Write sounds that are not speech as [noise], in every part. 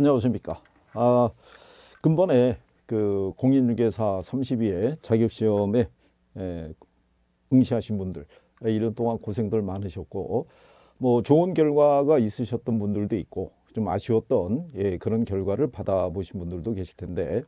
안녕하십니까. 아, 근번에 그 공인중개사 32회 자격시험에 에, 응시하신 분들 1년 동안 고생들 많으셨고 뭐 좋은 결과가 있으셨던 분들도 있고 좀 아쉬웠던 예, 그런 결과를 받아보신 분들도 계실 텐데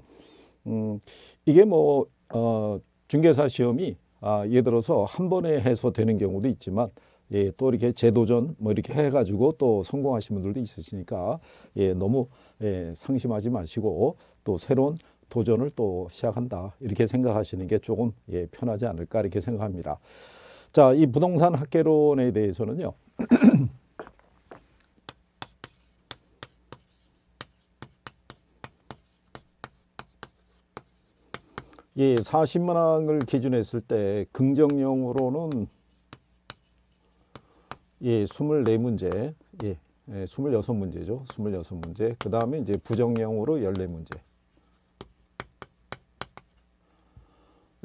음, 이게 뭐 어, 중개사 시험이 아, 예를 들어서 한 번에 해서 되는 경우도 있지만 예, 또 이렇게 재도전 뭐 이렇게 해가지고 또 성공하신 분들도 있으시니까 예, 너무 예, 상심하지 마시고 또 새로운 도전을 또 시작한다 이렇게 생각하시는 게 조금 예, 편하지 않을까 이렇게 생각합니다. 자, 이 부동산 학계론에 대해서는요. 이 [clears throat] 예, 사신문항을 기준했을 때긍정용으로는 예, 24문제. 예. 예, 26문제죠. 26문제. 그 다음에 이제 부정형으로 14문제.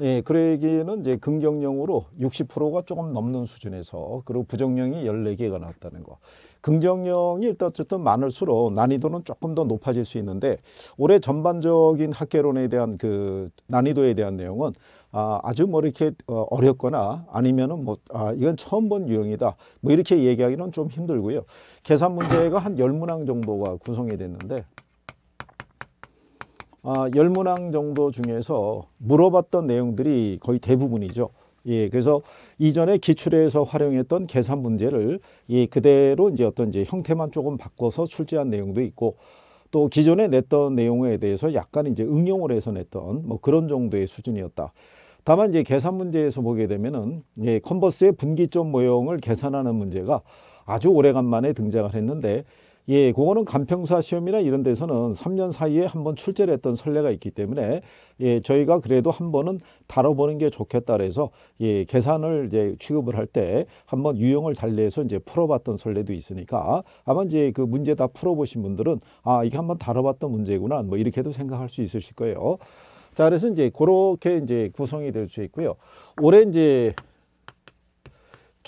예, 그러기에는 이제 긍정형으로 60%가 조금 넘는 수준에서 그리고 부정형이 14개가 나왔다는 거. 긍정형이 일단 어쨌든 많을수록 난이도는 조금 더 높아질 수 있는데 올해 전반적인 학계론에 대한 그 난이도에 대한 내용은 아, 아주 뭐 이렇게 어, 어렵거나 아니면은 뭐 아, 이건 처음 본 유형이다 뭐 이렇게 얘기하기는 좀 힘들고요. 계산 문제가 한 열문항 정도가 구성이 됐는데 아, 열문항 정도 중에서 물어봤던 내용들이 거의 대부분이죠. 예, 그래서 이전에 기출에서 활용했던 계산 문제를 예, 그대로 이제 어떤 이제 형태만 조금 바꿔서 출제한 내용도 있고 또 기존에 냈던 내용에 대해서 약간 이제 응용을 해서 냈던 뭐 그런 정도의 수준이었다. 다만 이제 계산 문제에서 보게 되면은 예, 컨버스의 분기점 모형을 계산하는 문제가 아주 오래간만에 등장을 했는데 예, 그거는 간평사 시험이나 이런 데서는 3년 사이에 한 번 출제를 했던 선례가 있기 때문에 예, 저희가 그래도 한 번은 다뤄보는 게 좋겠다 그래서 예, 계산을 이제 취급을 할 때 한 번 유형을 달래서 이제 풀어봤던 선례도 있으니까 아마 이제 그 문제 다 풀어보신 분들은 아, 이게 한 번 다뤄봤던 문제구나 뭐 이렇게도 생각할 수 있으실 거예요. 자, 그래서 이제 그렇게 이제 구성이 될 수 있고요. 올해 이제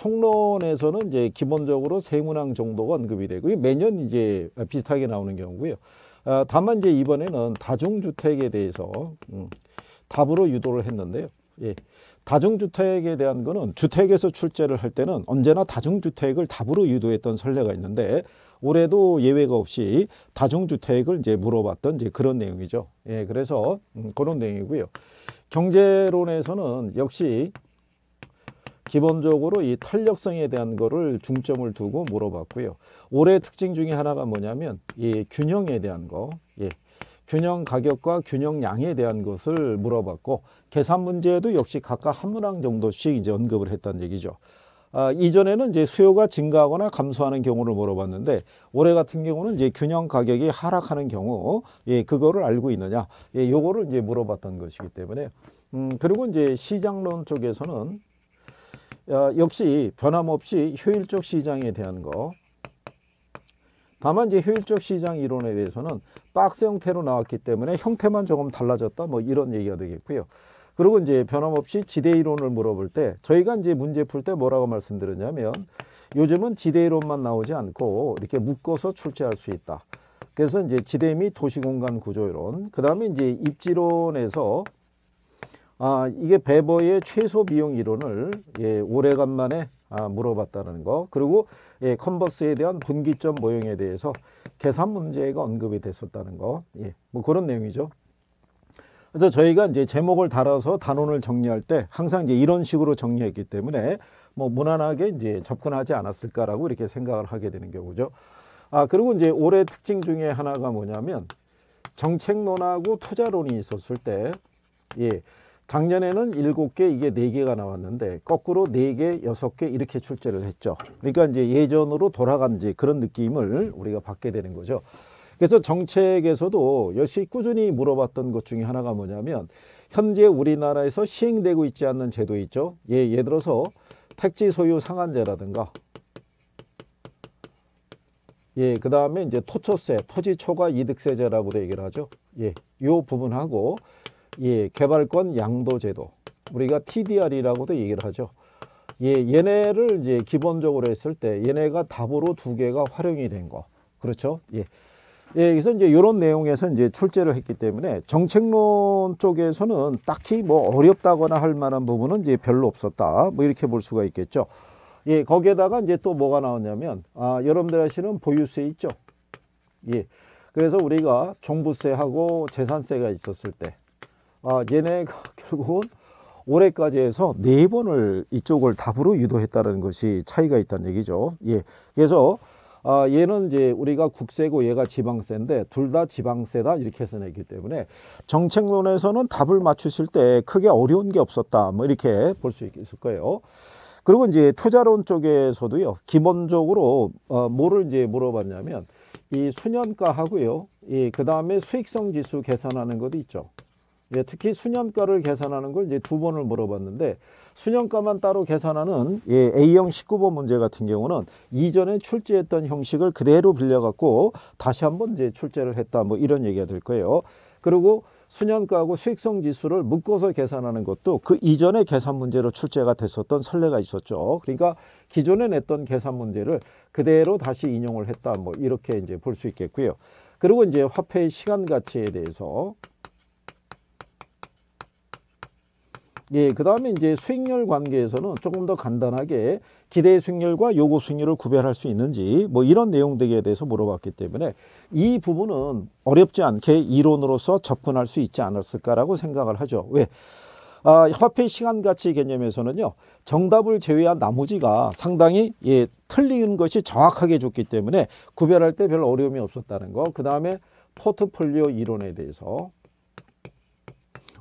총론에서는 이제 기본적으로 세 문항 정도가 언급이 되고 매년 이제 비슷하게 나오는 경우고요. 아, 다만 이제 이번에는 다중주택에 대해서 음, 답으로 유도를 했는데요. 예. 다중주택에 대한 것은 주택에서 출제를 할 때는 언제나 다중주택을 답으로 유도했던 선례가 있는데 올해도 예외가 없이 다중주택을 이제 물어봤던 이제 그런 내용이죠. 예, 그래서 음, 그런 내용이고요. 경제론에서는 역시 기본적으로 이 탄력성에 대한 거를 중점을 두고 물어봤고요. 올해 특징 중에 하나가 뭐냐면 이 균형에 대한 거. 예. 균형 가격과 균형 양에 대한 것을 물어봤고 계산 문제도 역시 각각 한 문항 정도씩 이제 언급을 했다는 얘기죠. 아, 이전에는 이제 수요가 증가하거나 감소하는 경우를 물어봤는데 올해 같은 경우는 이제 균형 가격이 하락하는 경우 예, 그거를 알고 있느냐 예, 요거를 이제 물어봤던 것이기 때문에 음, 그리고 이제 시장론 쪽에서는 어, 역시 변함없이 효율적 시장에 대한 거 다만 이제 효율적 시장 이론에 대해서는 박스 형태로 나왔기 때문에 형태만 조금 달라졌다 뭐 이런 얘기가 되겠고요. 그리고 이제 변함없이 지대 이론을 물어볼 때 저희가 이제 문제 풀 때 뭐라고 말씀드렸냐면 요즘은 지대 이론만 나오지 않고 이렇게 묶어서 출제할 수 있다. 그래서 이제 지대 및 도시공간 구조 이론, 그 다음에 이제 입지론에서 아, 이게 베버의 최소 비용 이론을 예, 오래간만에 아, 물어봤다는 거 그리고 예, 컨버스에 대한 분기점 모형에 대해서 계산 문제가 언급이 됐었다는 거 예, 뭐 그런 내용이죠. 그래서 저희가 이제 제목을 달아서 단원을 정리할 때 항상 이제 이런 식으로 정리했기 때문에 뭐 무난하게 이제 접근하지 않았을까라고 이렇게 생각을 하게 되는 경우죠. 아 그리고 이제 올해 특징 중에 하나가 뭐냐면 정책론하고 투자론이 있었을 때 예. 작년에는 7개 이게 4개가 나왔는데 거꾸로 4개6개 이렇게 출제를 했죠. 그러니까 이제 예전으로 돌아간 지 그런 느낌을 우리가 받게 되는 거죠. 그래서 정책에서도 역시 꾸준히 물어봤던 것 중에 하나가 뭐냐면 현재 우리나라에서 시행되고 있지 않는 제도 있죠. 예, 예를 들어서 택지 소유 상한제라든가 예, 그 다음에 이제 토초세, 토지 초과 이득세제라고도 얘기를 하죠. 예, 요 부분하고 예, 개발권 양도 제도. 우리가 TDR이라고도 얘기를 하죠. 예, 얘네를 이제 기본적으로 했을 때 얘네가 답으로 두 개가 활용이 된 거. 그렇죠? 예. 예, 그래서 이제 이런 내용에서 이제 출제를 했기 때문에 정책론 쪽에서는 딱히 뭐 어렵다거나 할 만한 부분은 이제 별로 없었다. 뭐 이렇게 볼 수가 있겠죠. 예, 거기에다가 이제 또 뭐가 나왔냐면 아, 여러분들 아시는 보유세 있죠. 예. 그래서 우리가 종부세하고 재산세가 있었을 때 아, 얘네가 [laughs] 결국은 올해까지 해서 네 번을 이쪽을 답으로 유도했다는 것이 차이가 있다는 얘기죠. 예. 그래서 아, 얘는 이제 우리가 국세고 얘가 지방세인데 둘 다 지방세다 이렇게 해서 내기 때문에 정책론에서는 답을 맞추실 때 크게 어려운 게 없었다. 뭐 이렇게 볼 수 있을 거예요. 그리고 이제 투자론 쪽에서도요. 기본적으로 어, 뭐를 이제 물어봤냐면 이 수년가하고요. 이 그다음에 수익성 지수 계산하는 것도 있죠. 예, 특히 수년가를 계산하는 걸 이제 두 번을 물어봤는데 수년가만 따로 계산하는 예, A형 19번 문제 같은 경우는 이전에 출제했던 형식을 그대로 빌려갖고 다시 한번 이제 출제를 했다 뭐 이런 얘기가 될 거예요. 그리고 수년가하고 수익성 지수를 묶어서 계산하는 것도 그이전에 계산 문제로 출제가 됐었던 선례가 있었죠. 그러니까 기존에 냈던 계산 문제를 그대로 다시 인용을 했다 뭐 이렇게 이제 볼 수 있겠고요. 그리고 이제 화폐의 시간 가치에 대해서 예, 그 다음에 이제 수익률 관계에서는 조금 더 간단하게 기대 수익률과 요구 수익률을 구별할 수 있는지 뭐 이런 내용들에 대해서 물어봤기 때문에 이 부분은 어렵지 않게 이론으로서 접근할 수 있지 않았을까라고 생각을 하죠. 왜? 아, 화폐 시간 가치 개념에서는요. 정답을 제외한 나머지가 상당히 예, 틀린 것이 정확하게 줬기 때문에 구별할 때 별 어려움이 없었다는 거. 그 다음에 포트폴리오 이론에 대해서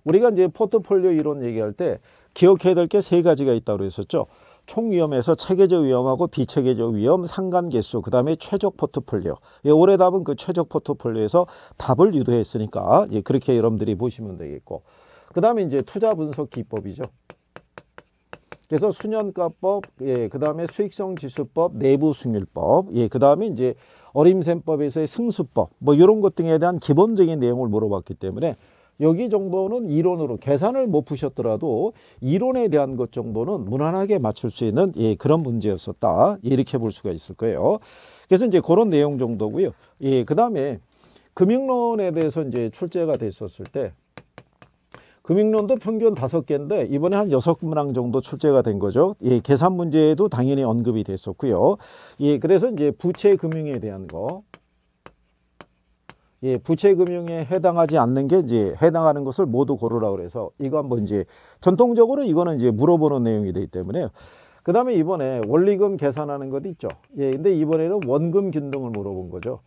우리가 이제 포트폴리오 이론 얘기할 때 기억해야 될 게 세 가지가 있다고 했었죠. 총위험에서 체계적 위험하고 비체계적 위험, 상간 개수, 그 다음에 최적 포트폴리오. 예, 올해 답은 그 최적 포트폴리오에서 답을 유도했으니까 예, 그렇게 여러분들이 보시면 되겠고. 그 다음에 이제 투자 분석 기법이죠. 그래서 수년가법, 예, 그 다음에 수익성 지수법, 내부 승률법, 예, 그 다음에 이제 어림셈법에서의 승수법, 뭐 이런 것 등에 대한 기본적인 내용을 물어봤기 때문에 여기 정도는 이론으로 계산을 못 푸셨더라도 이론에 대한 것 정도는 무난하게 맞출 수 있는 예, 그런 문제였었다. 이렇게 볼 수가 있을 거예요. 그래서 이제 그런 내용 정도고요. 예, 그다음에 금융론에 대해서 이제 출제가 됐었을 때 금융론도 평균 다섯 개인데 이번에 한 여섯 문항 정도 출제가 된 거죠. 예, 계산 문제에도 당연히 언급이 됐었고요. 예, 그래서 이제 부채 금융에 대한 거, 예, 부채 금융에 해당하지 않는 게 이제 해당하는 것을 모두 고르라 고해서 이거 한번 이제 전통적으로 이거는 이제 물어보는 내용이 되기 때문에 그 다음에 이번에 원리금 계산하는 것도 있죠. 예, 근데 이번에는 원금 균등을 물어본 거죠.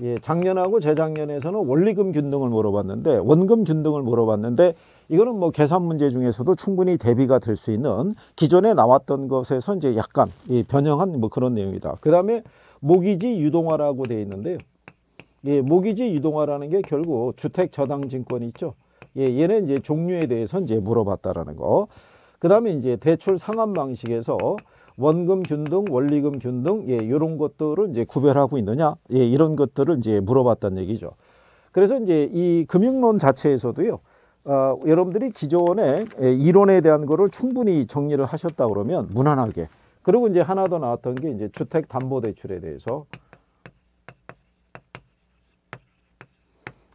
예, 작년하고 재작년에서는 원리금 균등을 물어봤는데 원금 균등을 물어봤는데 이거는 뭐 계산 문제 중에서도 충분히 대비가 될 수 있는 기존에 나왔던 것에서 이제 약간 예, 변형한 뭐 그런 내용이다. 그 다음에 모기지 유동화라고 되어 있는데요. 예, 모기지 유동화라는 게 결국 주택 저당 증권이 있죠. 예, 얘는 이제 종류에 대해서 이제 물어봤다라는 거. 그다음에 이제 대출 상환 방식에서 원금 균등, 원리금 균등 예, 요런 것들을 이제 구별하고 있느냐? 예, 이런 것들을 이제 물어봤다는 얘기죠. 그래서 이제 이 금융론 자체에서도요. 어, 여러분들이 기존의 예, 이론에 대한 거를 충분히 정리를 하셨다 그러면 무난하게 그리고 이제 하나 더 나왔던 게 이제 주택 담보 대출에 대해서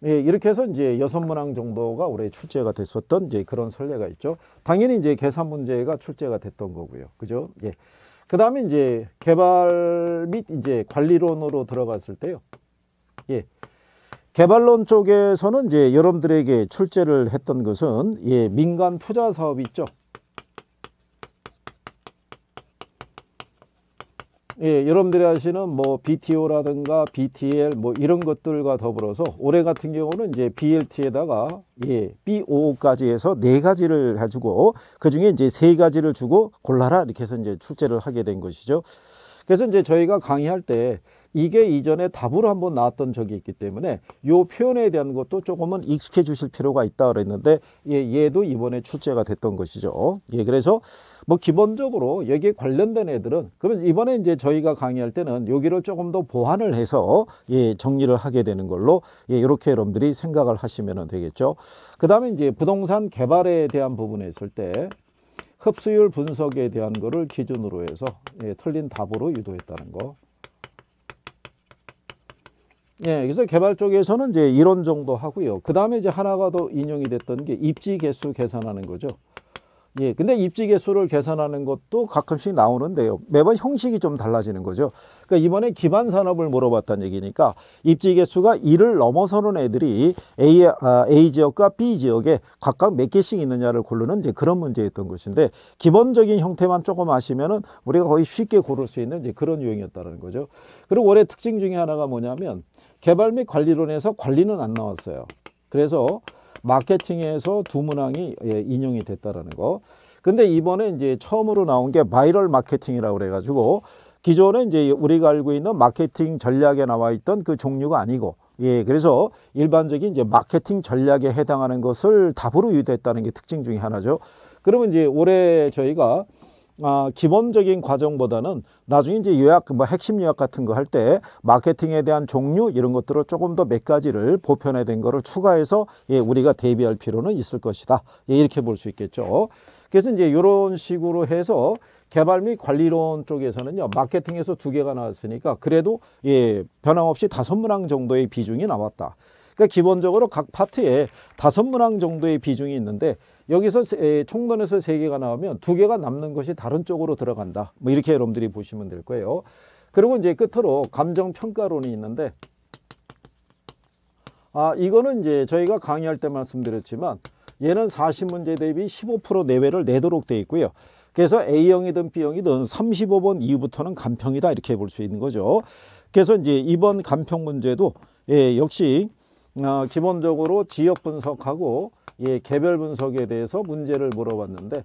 예, 이렇게 해서 이제 여섯 문항 정도가 올해 출제가 됐었던 이제 그런 선례가 있죠. 당연히 이제 계산 문제가 출제가 됐던 거고요. 그죠? 예. 그 다음에 이제 개발 및 이제 관리론으로 들어갔을 때요. 예. 개발론 쪽에서는 이제 여러분들에게 출제를 했던 것은 예, 민간 투자 사업 있죠. 예, 여러분들이 아시는 뭐 BTO라든가 BTL 뭐 이런 것들과 더불어서 올해 같은 경우는 이제 BLT에다가 예, BO까지 해서 네 가지를 해주고 그 중에 이제 세 가지를 주고 골라라 이렇게 해서 이제 출제를 하게 된 것이죠. 그래서 이제 저희가 강의할 때 이게 이전에 답으로 한번 나왔던 적이 있기 때문에 이 표현에 대한 것도 조금은 익숙해 주실 필요가 있다 그랬는데 예, 얘도 이번에 출제가 됐던 것이죠. 예, 그래서 뭐 기본적으로 여기에 관련된 애들은 그러면 이번에 이제 저희가 강의할 때는 여기를 조금 더 보완을 해서 예, 정리를 하게 되는 걸로 예, 이렇게 여러분들이 생각을 하시면 되겠죠. 그 다음에 이제 부동산 개발에 대한 부분에 있을 때 흡수율 분석에 대한 거를 기준으로 해서 예, 틀린 답으로 유도했다는 거. 예, 그래서 개발 쪽에서는 이제 이런 정도 하고요. 그 다음에 이제 하나가 더 인용이 됐던 게 입지 개수 계산하는 거죠. 예, 근데 입지 개수를 계산하는 것도 가끔씩 나오는데요. 매번 형식이 좀 달라지는 거죠. 그러니까 이번에 기반 산업을 물어봤다는 얘기니까 입지 개수가 1을 넘어서는 애들이 A, 아, A 지역과 B 지역에 각각 몇 개씩 있느냐를 고르는 이제 그런 문제였던 것인데 기본적인 형태만 조금 아시면은 우리가 거의 쉽게 고를 수 있는 이제 그런 유형이었다는 거죠. 그리고 올해 특징 중에 하나가 뭐냐면 개발 및 관리론에서 관리는 안 나왔어요. 그래서 마케팅에서 두 문항이 예, 인용이 됐다라는 거. 근데 이번에 이제 처음으로 나온 게 바이럴 마케팅이라고 그래가지고 기존에 이제 우리가 알고 있는 마케팅 전략에 나와 있던 그 종류가 아니고 예, 그래서 일반적인 이제 마케팅 전략에 해당하는 것을 답으로 유도했다는 게 특징 중에 하나죠. 그러면 이제 올해 저희가 아, 기본적인 과정보다는 나중에 이제 요약, 뭐 핵심 요약 같은 거 할 때 마케팅에 대한 종류 이런 것들을 조금 더 몇 가지를 보편화된 거를 추가해서 예, 우리가 대비할 필요는 있을 것이다. 예, 이렇게 볼 수 있겠죠. 그래서 이제 이런 식으로 해서 개발 및 관리론 쪽에서는요 마케팅에서 두 개가 나왔으니까 그래도 예 변함없이 다섯 문항 정도의 비중이 나왔다. 그러니까 기본적으로 각 파트에 다섯 문항 정도의 비중이 있는데 여기서 세, 총론에서 3 개가 나오면 2 개가 남는 것이 다른 쪽으로 들어간다. 뭐 이렇게 여러분들이 보시면 될 거예요. 그리고 이제 끝으로 감정 평가론이 있는데 아 이거는 이제 저희가 강의할 때 말씀드렸지만 얘는 40문제 대비 15% 내외를 내도록 돼 있고요. 그래서 A형이든 B형이든 35번 이후부터는 간평이다 이렇게 볼 수 있는 거죠. 그래서 이제 이번 간평 문제도 예, 역시 어, 기본적으로 지역 분석하고 예, 개별 분석에 대해서 문제를 물어봤는데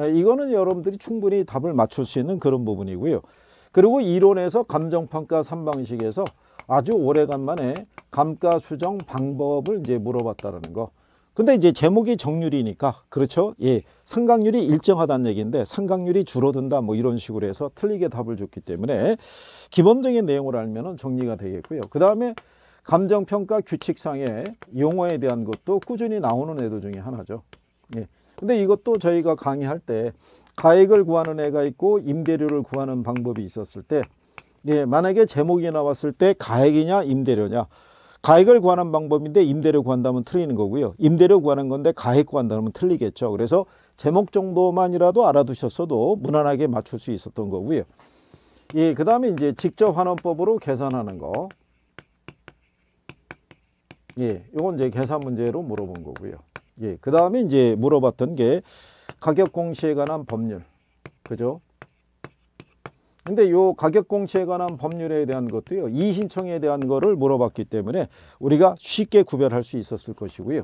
예, 이거는 여러분들이 충분히 답을 맞출 수 있는 그런 부분이고요. 그리고 이론에서 감정평가 3방식에서 아주 오래간만에 감가수정 방법을 이제 물어봤다는 거. 근데 이제 제목이 정률이니까 그렇죠. 예, 상각률이 일정하다는 얘기인데 상각률이 줄어든다 뭐 이런 식으로 해서 틀리게 답을 줬기 때문에 기본적인 내용을 알면 정리가 되겠고요. 그 다음에 감정평가 규칙상의 용어에 대한 것도 꾸준히 나오는 애도 중에 하나죠. 예. 근데 이것도 저희가 강의할 때 가액을 구하는 애가 있고 임대료를 구하는 방법이 있었을 때 예, 만약에 제목이 나왔을 때 가액이냐 임대료냐 가액을 구하는 방법인데 임대료 구한다면 틀리는 거고요. 임대료 구하는 건데 가액 구한다면 틀리겠죠. 그래서 제목 정도만이라도 알아두셨어도 무난하게 맞출 수 있었던 거고요. 예, 그 다음에 이제 직접 환원법으로 계산하는 거. 예, 요건 이제 계산 문제로 물어본 거고요. 예, 그 다음에 이제 물어봤던 게 가격 공시에 관한 법률, 그죠? 근데 요 가격 공시에 관한 법률에 대한 것도요, 이 신청에 대한 거를 물어봤기 때문에 우리가 쉽게 구별할 수 있었을 것이고요.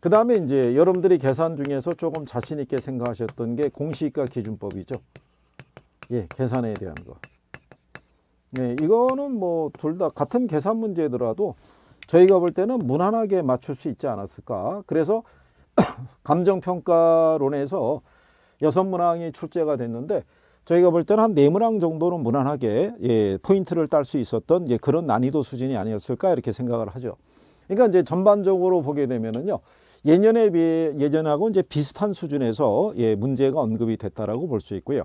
그 다음에 이제 여러분들이 계산 중에서 조금 자신 있게 생각하셨던 게 공시가 기준법이죠. 예, 계산에 대한 거. 네, 이거는 뭐 둘 다 같은 계산 문제더라도 저희가 볼 때는 무난하게 맞출 수 있지 않았을까. 그래서 [coughs] 감정평가론에서 여섯 문항이 출제가 됐는데 저희가 볼 때는 한 네 문항 정도는 무난하게 예, 포인트를 딸 수 있었던 예, 그런 난이도 수준이 아니었을까 이렇게 생각을 하죠. 그러니까 이제 전반적으로 보게 되면은요. 예년에 비해 예전하고 이제 비슷한 수준에서 예, 문제가 언급이 됐다라고 볼 수 있고요.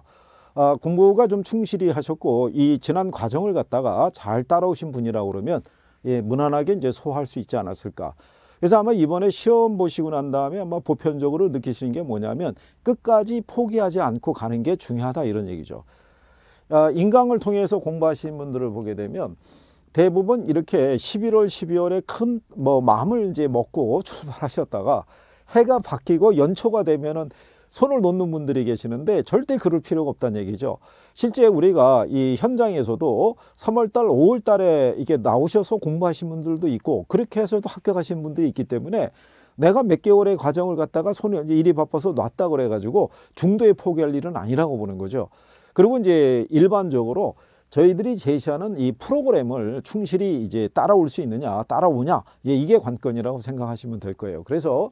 아, 공부가 좀 충실히 하셨고 이 지난 과정을 갖다가 잘 따라오신 분이라고 그러면 예, 무난하게 이제 소화할 수 있지 않았을까. 그래서 아마 이번에 시험 보시고 난 다음에 아마 보편적으로 느끼시는 게 뭐냐면 끝까지 포기하지 않고 가는 게 중요하다 이런 얘기죠. 아, 인강을 통해서 공부하신 분들을 보게 되면 대부분 이렇게 11월, 12월에 큰 뭐 마음을 이제 먹고 출발하셨다가 해가 바뀌고 연초가 되면은 손을 놓는 분들이 계시는데 절대 그럴 필요가 없다는 얘기죠. 실제 우리가 이 현장에서도 3월달, 5월달에 이게 나오셔서 공부하신 분들도 있고 그렇게 해서도 합격하신 분들이 있기 때문에 내가 몇 개월의 과정을 갖다가 손이 일이 바빠서 놨다 그래가지고 중도에 포기할 일은 아니라고 보는 거죠. 그리고 이제 일반적으로 저희들이 제시하는 이 프로그램을 충실히 이제 따라올 수 있느냐 따라오냐 예, 이게 관건이라고 생각하시면 될 거예요. 그래서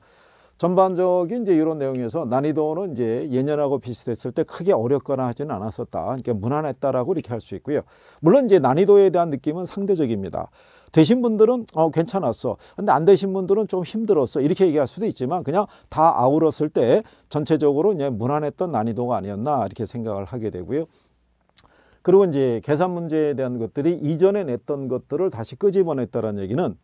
전반적인 이제 이런 내용에서 난이도는 이제 예년하고 비슷했을 때 크게 어렵거나 하지는 않았었다. 그러니까 무난했다라고 이렇게 할 수 있고요. 물론 이제 난이도에 대한 느낌은 상대적입니다. 되신 분들은 어 괜찮았어. 근데 안 되신 분들은 좀 힘들었어. 이렇게 얘기할 수도 있지만 그냥 다 아우렀을 때 전체적으로 이제 무난했던 난이도가 아니었나 이렇게 생각을 하게 되고요. 그리고 이제 계산 문제에 대한 것들이 이전에 냈던 것들을 다시 끄집어냈다는 얘기는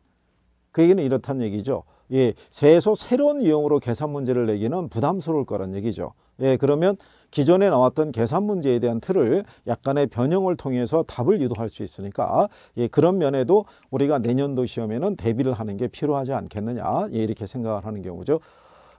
그 얘기는 이렇다는 얘기죠. 예, 세소 새로운 유형으로 계산 문제를 내기는 부담스러울 거란 얘기죠. 예, 그러면 기존에 나왔던 계산 문제에 대한 틀을 약간의 변형을 통해서 답을 유도할 수 있으니까 예, 그런 면에도 우리가 내년도 시험에는 대비를 하는 게 필요하지 않겠느냐 예, 이렇게 생각을 하는 경우죠.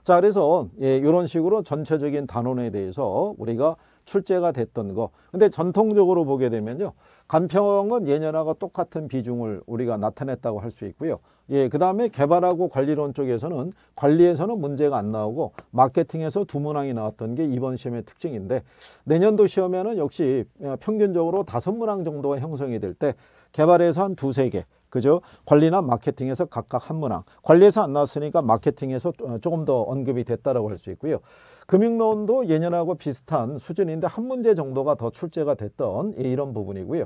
자, 그래서 예, 이런 식으로 전체적인 단원에 대해서 우리가 출제가 됐던 거. 근데 전통적으로 보게 되면요. 간평은 예년하고 똑같은 비중을 우리가 나타냈다고 할 수 있고요. 예, 그다음에 개발하고 관리론 쪽에서는 관리에서는 문제가 안 나오고 마케팅에서 두 문항이 나왔던 게 이번 시험의 특징인데 내년도 시험에는 역시 평균적으로 다섯 문항 정도가 형성이 될 때 개발에서 한 두세 개, 그죠? 관리나 마케팅에서 각각 한 문항. 관리에서 안 나왔으니까 마케팅에서 어, 조금 더 언급이 됐다라고 할 수 있고요. 금융론도 예년하고 비슷한 수준인데 한 문제 정도가 더 출제가 됐던 이런 부분이고요.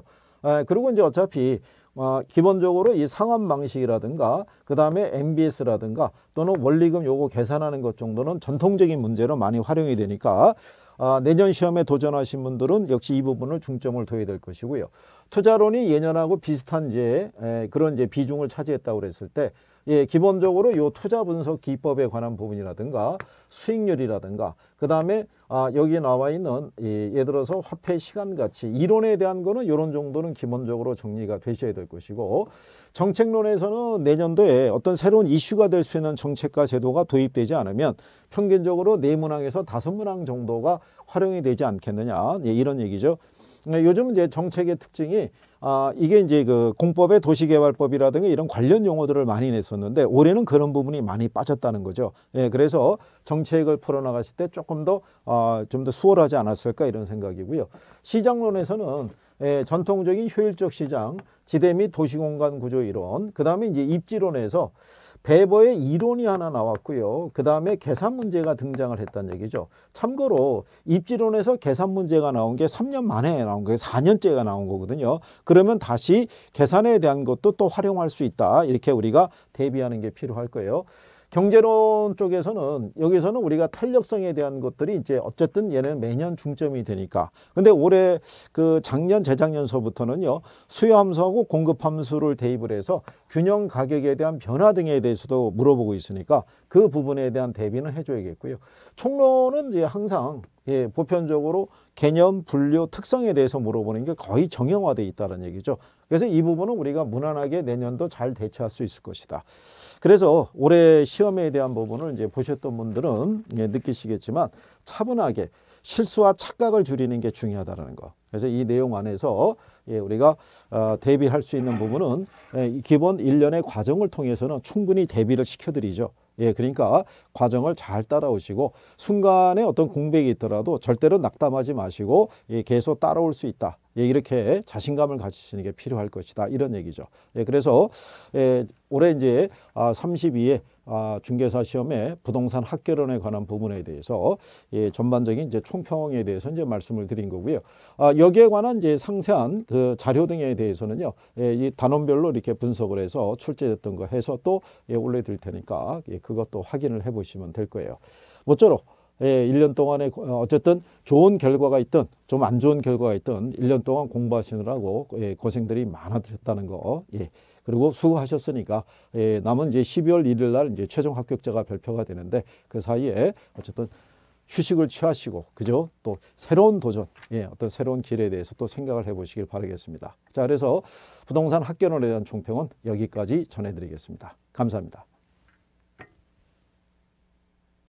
그리고 이제 어차피 어, 기본적으로 이 상환 방식이라든가 그 다음에 MBS라든가 또는 원리금 요거 계산하는 것 정도는 전통적인 문제로 많이 활용이 되니까 아, 내년 시험에 도전하신 분들은 역시 이 부분을 중점을 둬야 될 것이고요. 투자론이 예년하고 비슷한 이제 에, 그런 이제 비중을 차지했다고 그랬을 때 예, 기본적으로 요 투자 분석 기법에 관한 부분이라든가 수익률이라든가 그다음에 아, 여기 에 나와 있는 예, 예를 들어서 화폐 시간 가치 이론에 대한 거는 요런 정도는 기본적으로 정리가 되셔야 될 것이고 정책론에서는 내년도에 어떤 새로운 이슈가 될 수 있는 정책과 제도가 도입되지 않으면 평균적으로 네 문항에서 다섯 문항 정도가 활용이 되지 않겠느냐 예, 이런 얘기죠. 네, 요즘 이제 정책의 특징이 아, 이게 이제 그 공법의 도시개발법이라든가 이런 관련 용어들을 많이 냈었는데 올해는 그런 부분이 많이 빠졌다는 거죠. 예, 그래서 정책을 풀어나갔을때 조금 더, 아, 좀 더 수월하지 않았을까 이런 생각이고요. 시장론에서는 예, 전통적인 효율적 시장, 지대 및 도시공간 구조 이론, 그 다음에 이제 입지론에서 베버의 이론이 하나 나왔고요. 그 다음에 계산 문제가 등장을 했다는 얘기죠. 참고로 입지론에서 계산 문제가 나온 게 3년 만에 나온 거예요. 4년째가 나온 거거든요. 그러면 다시 계산에 대한 것도 또 활용할 수 있다. 이렇게 우리가 대비하는 게 필요할 거예요. 경제론 쪽에서는 여기서는 우리가 탄력성에 대한 것들이 이제 어쨌든 얘는 매년 중점이 되니까 근데 올해 그 작년 재작년서부터는요 수요 함수하고 공급 함수를 대입을 해서 균형 가격에 대한 변화 등에 대해서도 물어보고 있으니까 그 부분에 대한 대비는 해줘야겠고요 총론은 이제 항상 예, 보편적으로 개념 분류 특성에 대해서 물어보는 게 거의 정형화돼 있다는 얘기죠 그래서 이 부분은 우리가 무난하게 내년도 잘 대처할 수 있을 것이다. 그래서 올해 시험에 대한 부분을 이제 보셨던 분들은 예, 느끼시겠지만 차분하게 실수와 착각을 줄이는 게 중요하다는 거. 그래서 이 내용 안에서 예, 우리가 어, 대비할 수 있는 부분은 예, 기본 1년의 과정을 통해서는 충분히 대비를 시켜드리죠. 예, 그러니까 과정을 잘 따라오시고 순간에 어떤 공백이 있더라도 절대로 낙담하지 마시고 예, 계속 따라올 수 있다. 예, 이렇게 자신감을 가지시는 게 필요할 것이다. 이런 얘기죠. 예, 그래서 예, 올해 이제 아, 32회 아, 중개사 시험에 부동산 학개론에 관한 부분에 대해서 예, 전반적인 이제 총평에 대해서 이제 말씀을 드린 거고요. 아, 여기에 관한 이제 상세한 그 자료 등에 대해서는요, 예, 이 단원별로 이렇게 분석을 해서 출제됐던 거 해서 또 예, 올려드릴 테니까 예, 그것도 확인을 해보시면 될 거예요. 모쪼록 예, 1년 동안에 어, 어쨌든 좋은 결과가 있든 좀 안 좋은 결과가 있든 1년 동안 공부하시느라고 예, 고생들이 많아졌다는 거. 예. 그리고 수고하셨으니까 예, 남은 이제 12월 1일 날 이제 최종 합격자가 발표가 되는데 그 사이에 어쨌든 휴식을 취하시고 그죠 또 새로운 도전 예, 어떤 새로운 길에 대해서 또 생각을 해보시길 바라겠습니다 자 그래서 부동산 학견론에 대한 총평은 여기까지 전해드리겠습니다 감사합니다